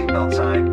seatbelt sign.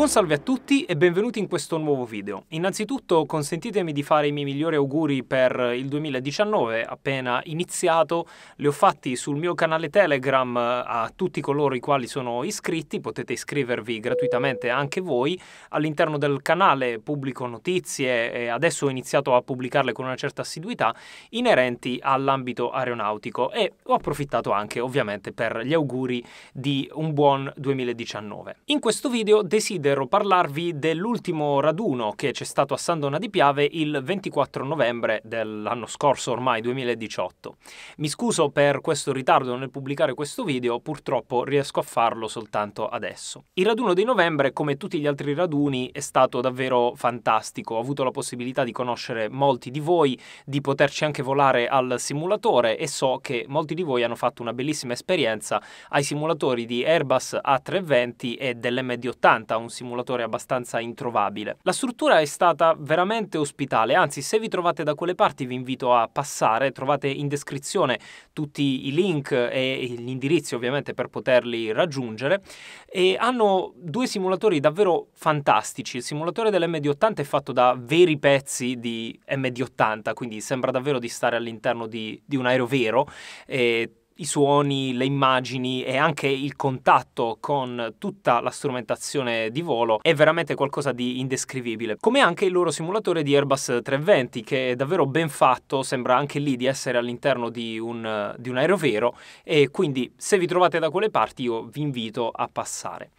Buon salve a tutti e benvenuti in questo nuovo video. Innanzitutto consentitemi di fare i miei migliori auguri per il 2019 appena iniziato, li ho fatti sul mio canale Telegram a tutti coloro i quali sono iscritti, potete iscrivervi gratuitamente anche voi, all'interno del canale pubblico notizie e adesso ho iniziato a pubblicarle con una certa assiduità inerenti all'ambito aeronautico e ho approfittato anche ovviamente per gli auguri di un buon 2019. In questo video desidero desidero parlarvi dell'ultimo raduno che c'è stato a Sandona di Piave il 24 novembre dell'anno scorso, ormai 2018. Mi scuso per questo ritardo nel pubblicare questo video, purtroppo riesco a farlo soltanto adesso. Il raduno di novembre, come tutti gli altri raduni, è stato davvero fantastico. Ho avuto la possibilità di conoscere molti di voi, di poterci anche volare al simulatore e so che molti di voi hanno fatto una bellissima esperienza ai simulatori di Airbus A320 e dell'MD80, un simulatore simulatore abbastanza introvabile. La struttura è stata veramente ospitale, anzi se vi trovate da quelle parti vi invito a passare, trovate in descrizione tutti i link e gli indirizzi ovviamente per poterli raggiungere e hanno due simulatori davvero fantastici. Il simulatore dell'MD80 è fatto da veri pezzi di MD80, quindi sembra davvero di stare all'interno di, di un aereo vero. E i suoni, le immagini e anche il contatto con tutta la strumentazione di volo è veramente qualcosa di indescrivibile. Come anche il loro simulatore di Airbus 320 che è davvero ben fatto, sembra anche lì di essere all'interno di un, di un aerovero e quindi se vi trovate da quelle parti io vi invito a passare.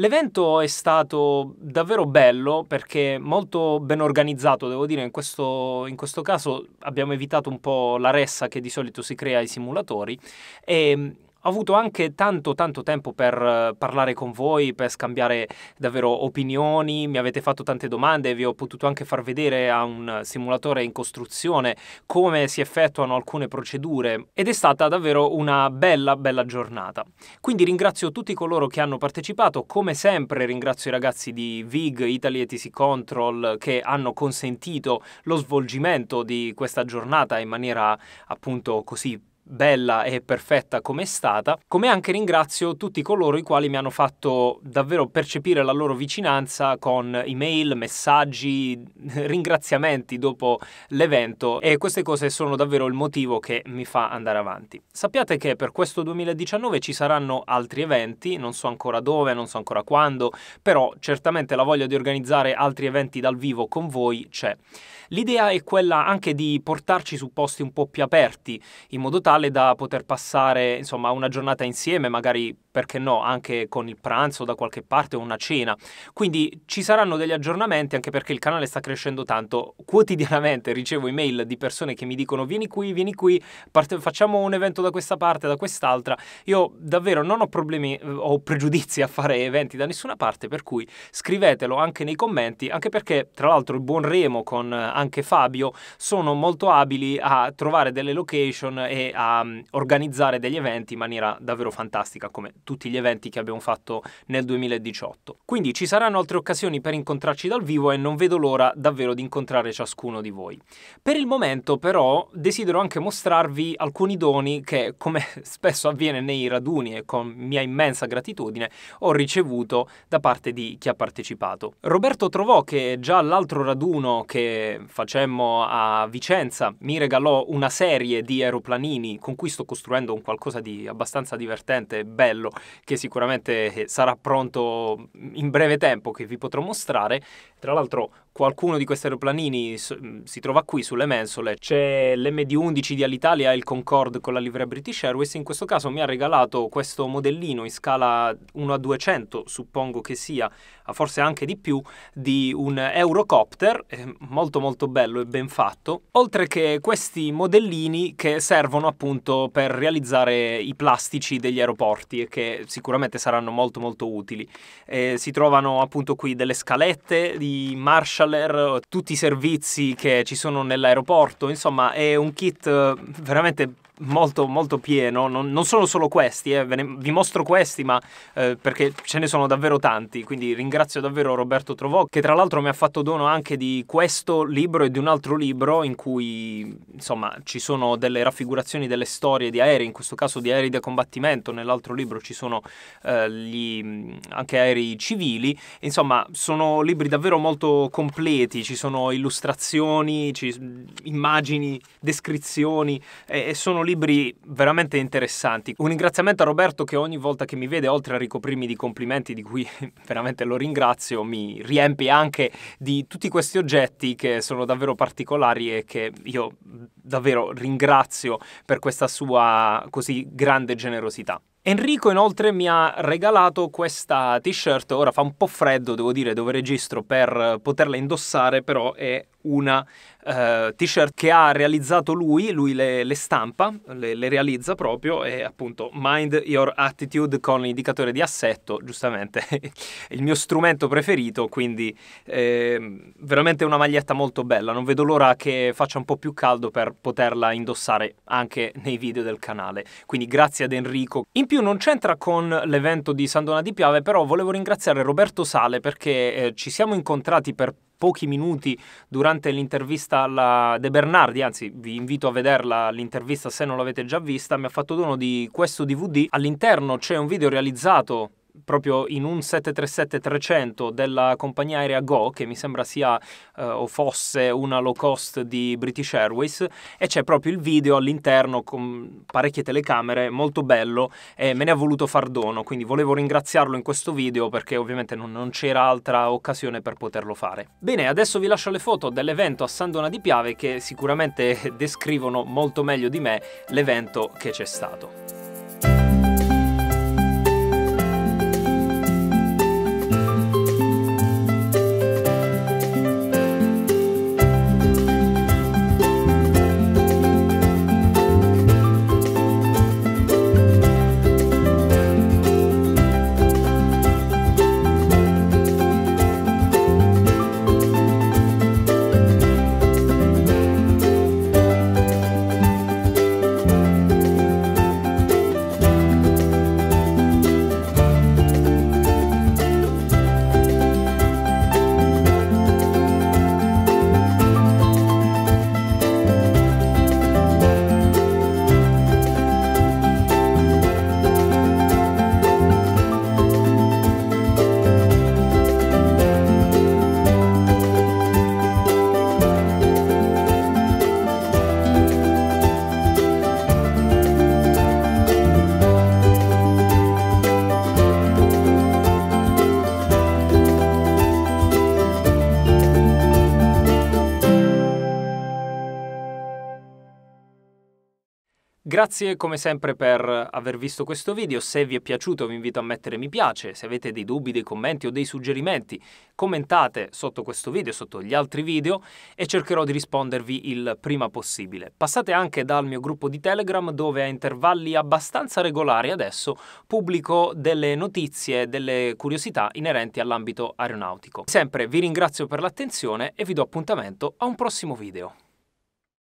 L'evento è stato davvero bello perché molto ben organizzato, devo dire, in questo, in questo caso abbiamo evitato un po' la ressa che di solito si crea ai simulatori e ehm, ho avuto anche tanto tanto tempo per eh, parlare con voi, per scambiare davvero opinioni, mi avete fatto tante domande, vi ho potuto anche far vedere a un simulatore in costruzione come si effettuano alcune procedure ed è stata davvero una bella bella giornata. Quindi ringrazio tutti coloro che hanno partecipato, come sempre ringrazio i ragazzi di VIG, Italy ETC Control che hanno consentito lo svolgimento di questa giornata in maniera appunto così bella e perfetta come è stata, come anche ringrazio tutti coloro i quali mi hanno fatto davvero percepire la loro vicinanza con email, messaggi, ringraziamenti dopo l'evento e queste cose sono davvero il motivo che mi fa andare avanti. Sappiate che per questo 2019 ci saranno altri eventi, non so ancora dove, non so ancora quando, però certamente la voglia di organizzare altri eventi dal vivo con voi c'è. L'idea è quella anche di portarci su posti un po' più aperti, in modo tale tale da poter passare insomma, una giornata insieme, magari perché no, anche con il pranzo da qualche parte o una cena. Quindi ci saranno degli aggiornamenti anche perché il canale sta crescendo tanto. Quotidianamente ricevo email di persone che mi dicono vieni qui, vieni qui, parte, facciamo un evento da questa parte, da quest'altra. Io davvero non ho problemi eh, o pregiudizi a fare eventi da nessuna parte, per cui scrivetelo anche nei commenti, anche perché tra l'altro il buon Remo con eh, anche Fabio sono molto abili a trovare delle location e a Mm, organizzare degli eventi in maniera davvero fantastica, come tutti gli eventi che abbiamo fatto nel 2018. Quindi ci saranno altre occasioni per incontrarci dal vivo e non vedo l'ora davvero di incontrare ciascuno di voi. Per il momento però desidero anche mostrarvi alcuni doni che, come spesso avviene nei raduni e con mia immensa gratitudine, ho ricevuto da parte di chi ha partecipato. Roberto Trovò, che già all'altro raduno che facemmo a Vicenza mi regalò una serie di aeroplanini con cui sto costruendo un qualcosa di abbastanza divertente e bello che sicuramente sarà pronto in breve tempo che vi potrò mostrare tra l'altro qualcuno di questi aeroplanini mm, si trova qui sulle mensole, c'è l'MD11 di Alitalia e il Concorde con la livrea British Airways, in questo caso mi ha regalato questo modellino in scala 1 a 200, suppongo che sia, forse anche di più, di un Eurocopter, eh, molto molto bello e ben fatto, oltre che questi modellini che servono appunto per realizzare i plastici degli aeroporti e che sicuramente saranno molto molto utili. Eh, si trovano appunto qui delle scalette di i marshaller, tutti i servizi che ci sono nell'aeroporto, insomma è un kit eh, veramente molto, molto pieno. Non, non sono solo questi, eh, ne, vi mostro questi, ma eh, perché ce ne sono davvero tanti. Quindi ringrazio davvero Roberto Trovò, che tra l'altro mi ha fatto dono anche di questo libro e di un altro libro in cui insomma ci sono delle raffigurazioni delle storie di aerei, in questo caso di aerei da combattimento. Nell'altro libro ci sono eh, gli, anche aerei civili. Insomma, sono libri davvero molto completi. Ci sono illustrazioni, ci, immagini, descrizioni e, e sono libri libri veramente interessanti. Un ringraziamento a Roberto che ogni volta che mi vede, oltre a ricoprirmi di complimenti di cui veramente lo ringrazio, mi riempie anche di tutti questi oggetti che sono davvero particolari e che io davvero ringrazio per questa sua così grande generosità. Enrico inoltre mi ha regalato questa t-shirt, ora fa un po' freddo devo dire dove registro per poterla indossare, però è una uh, t-shirt che ha realizzato lui, lui le, le stampa, le, le, realizza proprio e appunto Mind Your Attitude con l'indicatore di assetto, giustamente il mio strumento preferito, quindi eh, veramente una maglietta molto bella, non vedo l'ora che faccia un po' più caldo per poterla indossare anche nei video del canale, quindi grazie ad Enrico. In più più non c'entra con l'evento di San Donà di Piave, però volevo ringraziare Roberto Sale perché eh, ci siamo incontrati per pochi minuti durante l'intervista alla De Bernardi, anzi vi invito a vederla l'intervista se non l'avete già vista, mi ha fatto dono di questo DVD. All'interno c'è un video realizzato proprio in un 737-300 della compagnia aerea Go, che mi sembra sia eh, o fosse una low cost di British Airways, e c'è proprio il video all'interno con parecchie telecamere, molto bello, e me ne ha voluto far dono, quindi volevo ringraziarlo in questo video perché ovviamente non, non c'era altra occasione per poterlo fare. Bene, adesso vi lascio le foto dell'evento a Sandona di Piave che sicuramente descrivono molto meglio di me l'evento che c'è stato. Grazie come sempre per aver visto questo video, se vi è piaciuto vi invito a mettere mi piace, se avete dei dubbi, dei commenti o dei suggerimenti commentate sotto questo video, sotto gli altri video e cercherò di rispondervi il prima possibile. Passate anche dal mio gruppo di Telegram dove a intervalli abbastanza regolari adesso pubblico delle notizie, delle curiosità inerenti all'ambito aeronautico. Sempre vi ringrazio per l'attenzione e vi do appuntamento a un prossimo video.